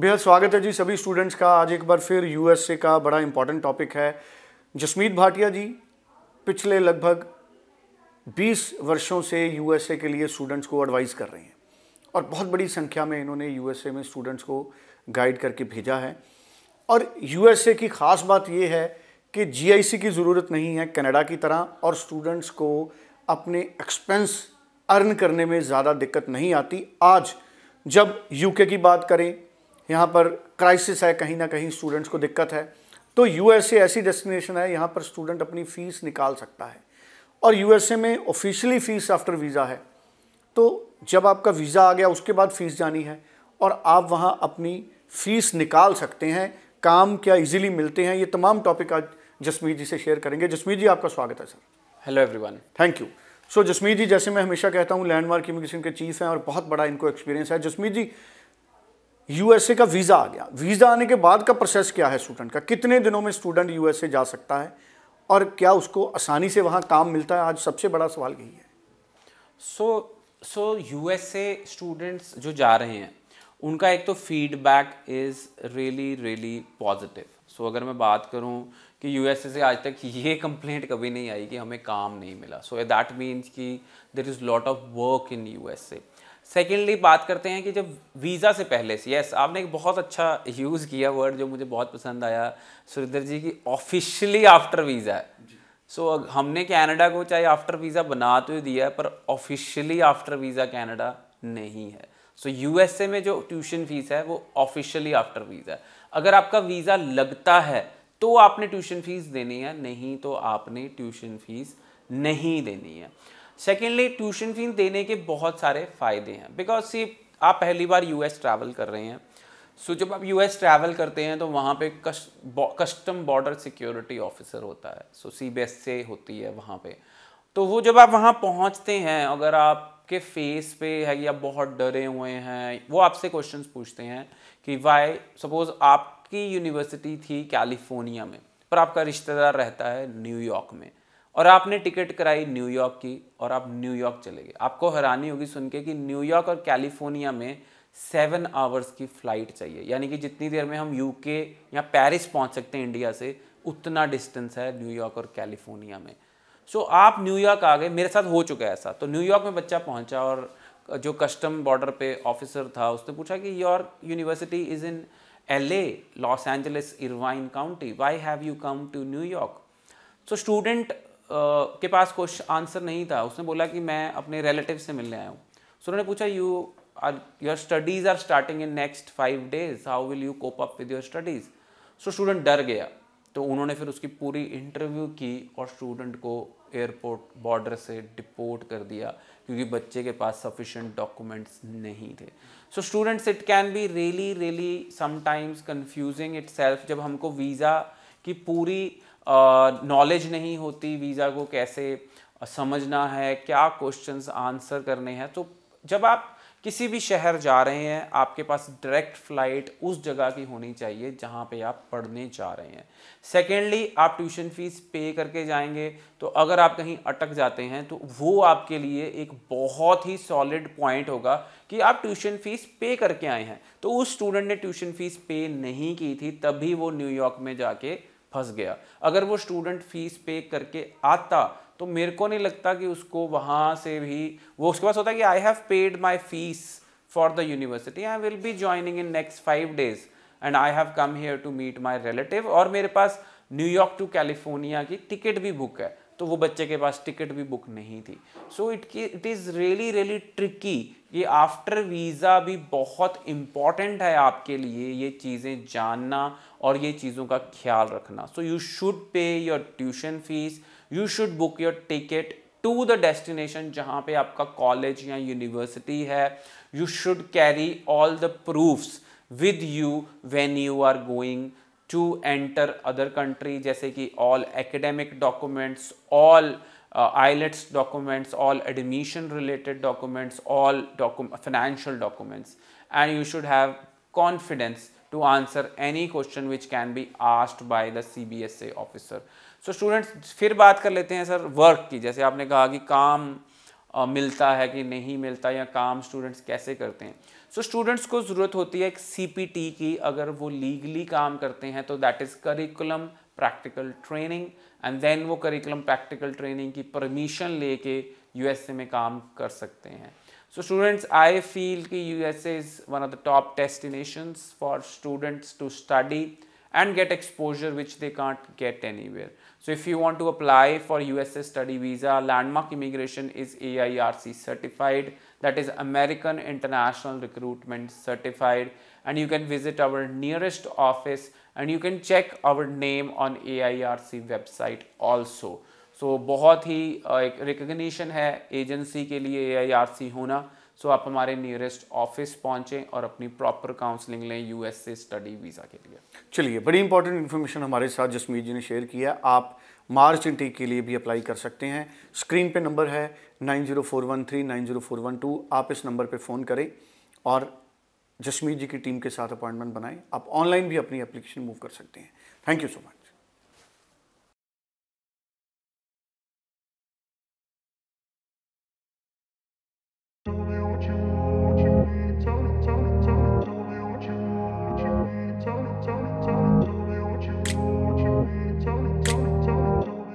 बेहद स्वागत है जी सभी स्टूडेंट्स का आज एक बार फिर यूएसए का बड़ा इम्पॉर्टेंट टॉपिक है जसमीत भाटिया जी पिछले लगभग 20 वर्षों से यूएसए के लिए स्टूडेंट्स को एडवाइस कर रहे हैं और बहुत बड़ी संख्या में इन्होंने यूएसए में स्टूडेंट्स को गाइड करके भेजा है और यूएसए की ख़ास बात यह है कि जीआईसी की ज़रूरत नहीं है कनाडा की तरह और स्टूडेंट्स को अपने एक्सपेंस अर्न करने में ज़्यादा दिक्कत नहीं आती आज जब यूके की बात करें यहाँ पर क्राइसिस है कहीं ना कहीं स्टूडेंट्स को दिक्कत है तो यूएसए ऐसी डेस्टिनेशन है यहाँ पर स्टूडेंट अपनी फ़ीस निकाल सकता है और यूएसए में ऑफिशियली फ़ीस आफ्टर वीज़ा है तो जब आपका वीज़ा आ गया उसके बाद फ़ीस जानी है और आप वहाँ अपनी फ़ीस निकाल सकते हैं काम क्या इजीली मिलते हैं ये तमाम टॉपिक आज जसमीत जी से शेयर करेंगे जसमीत जी आपका स्वागत है sir hello everyone thank you so Jasmeet ji जैसे मैं हमेशा कहता हूँ लैंडमार्क इमिग्रेशन के चीफ हैं और बहुत बड़ा इनको एक्सपीरियंस है जसमीत जी यूएसए का वीज़ा आ गया वीज़ा आने के बाद का प्रोसेस क्या है स्टूडेंट का कितने दिनों में स्टूडेंट यूएसए जा सकता है और क्या उसको आसानी से वहाँ काम मिलता है आज सबसे बड़ा सवाल यही है सो सो यूएसए स्टूडेंट्स जो जा रहे हैं उनका एक तो feedback is really really positive so अगर मैं बात करूँ कि यू से आज तक ये कंप्लेंट कभी नहीं आई कि हमें काम नहीं मिला सो दैट मीन्स कि there is lot of work in you secondly बात करते हैं कि जब वीज़ा से पहले से यस आपने एक बहुत अच्छा यूज़ किया वर्ड जो मुझे बहुत पसंद आया सुरिंदर जी की ऑफिशियली आफ्टर वीज़ा है सो so, हमने कनाडा को चाहे आफ्टर वीज़ा बना तो दिया है पर ऑफिशियली आफ्टर वीज़ा कनाडा नहीं है सो so, यूएसए में जो ट्यूशन फीस है वो ऑफिशियली आफ्टर वीज़ा है अगर आपका वीज़ा लगता है तो आपने ट्यूशन फीस देनी है नहीं तो आपने ट्यूशन फीस नहीं देनी है सेकेंडली ट्यूशन फीस देने के बहुत सारे फ़ायदे हैं बिकॉज सी आप पहली बार एस ट्रैवल कर रहे हैं सो जब आप एस ट्रैवल करते हैं तो वहाँ पे कस्टम बॉर्डर सिक्योरिटी ऑफिसर होता है सो सी बी एस से होती है वहाँ पे तो वो जब आप वहाँ पहुँचते हैं अगर आप आपके फेस पे है कि आप बहुत डरे हुए हैं वो आपसे क्वेश्चंस पूछते हैं कि वाई सपोज आपकी यूनिवर्सिटी थी कैलिफोर्निया में पर आपका रिश्तेदार रहता है न्यूयॉर्क में और आपने टिकट कराई न्यूयॉर्क की और आप न्यूयॉर्क चले गए आपको हैरानी होगी सुन के कि न्यूयॉर्क और कैलिफोर्निया में सेवन आवर्स की फ़्लाइट चाहिए यानी कि जितनी देर में हम यूके या पेरिस पहुंच सकते हैं इंडिया से उतना डिस्टेंस है न्यूयॉर्क और कैलिफोर्निया में सो so, आप न्यूयॉर्क आ गए मेरे साथ हो चुका है ऐसा तो न्यूयॉर्क में बच्चा पहुंचा और जो कस्टम बॉर्डर पे ऑफिसर था उसने पूछा कि your university is in L A Los Angeles Irvine county why have you come to New York so student के पास कुछ आंसर नहीं था उसने बोला कि मैं अपने रिलेटिव से मिलने आया हूँ सो उन्होंने पूछा you are your studies are starting in next five days how will you cope up with your studies so student डर गया तो उन्होंने फिर उसकी पूरी इंटरव्यू की और स्टूडेंट को एयरपोर्ट बॉर्डर से डिपोर्ट कर दिया क्योंकि बच्चे के पास सफिशेंट डॉक्यूमेंट्स नहीं थे so students it can be really really sometimes confusing it जब हमको वीज़ा की पूरी नॉलेज uh, नहीं होती वीज़ा को कैसे समझना है क्या क्वेश्चंस आंसर करने हैं तो जब आप किसी भी शहर जा रहे हैं आपके पास डायरेक्ट फ्लाइट उस जगह की होनी चाहिए जहाँ पे आप पढ़ने जा रहे हैं सेकेंडली आप ट्यूशन फीस पे करके जाएंगे तो अगर आप कहीं अटक जाते हैं तो वो आपके लिए एक बहुत ही सॉलिड पॉइंट होगा कि आप ट्यूशन फीस पे करके आए हैं तो उस स्टूडेंट ने ट्यूशन फीस पे नहीं की थी तभी वो न्यूयॉर्क में जाके फंस गया अगर वो स्टूडेंट फीस पे करके आता तो मेरे को नहीं लगता कि उसको वहाँ से भी वो उसके पास होता है कि I have paid my fees for the university I will be joining in next five days and I have come here to meet my relative और मेरे पास न्यूयॉर्क टू कैलिफोर्निया की टिकट भी बुक है तो वो बच्चे के पास टिकट भी बुक नहीं थी so it it is really really tricky ये आफ्टर वीज़ा भी बहुत इम्पॉर्टेंट है आपके लिए ये चीज़ें जानना और ये चीज़ों का ख्याल रखना so you should pay your tuition fees you should book your ticket to the destination जहाँ पे आपका कॉलेज या यूनिवर्सिटी है you should carry all the proofs with you when you are going to enter other country जैसे कि all academic documents all IELTS documents all admission related documents all financial documents and you should have confidence to answer any question which can be asked by the CBSA officer. So so, students फिर बात कर लेते हैं sir work की जैसे आपने कहा कि काम आ, मिलता है कि नहीं मिलता या काम स्टूडेंट्स कैसे करते हैं सो so, स्टूडेंट्स को ज़रूरत होती है एक सी की अगर वो लीगली काम करते हैं तो that is curriculum practical training and then वो करिकुलम प्रैक्टिकल ट्रेनिंग की परमिशन लेके यूएसए में काम कर सकते हैं सो स्टूडेंट्स आई फील कि USA is one of the top destinations for students to study and get exposure which they can't get anywhere. So if you want to apply for USA study visa, landmark immigration is AIRC certified, that is American International Recruitment certified and you can visit our nearest office and you can check our name on AIRC website also. So बहुत ही uh, एक recognition है agency के लिए AIRC होना सो आप हमारे nearest office पहुंचें और अपनी प्रॉपर काउंसलिंग लें यूएस से स्टडी वीज़ा के लिए चलिए बड़ी इंपॉर्टेंट इन्फॉर्मेशन हमारे साथ जसमीत जी ने शेयर किया आप मार्च इनटेक के लिए भी अप्लाई कर सकते हैं स्क्रीन पे नंबर है nine zero four one three nine zero four one two आप इस नंबर पर फ़ोन करें और जसमीत जी की टीम के साथ अपॉइंटमेंट बनाएं आप ऑनलाइन भी अपनी एप्लीकेशन मूव कर सकते हैं थैंक यू सो मच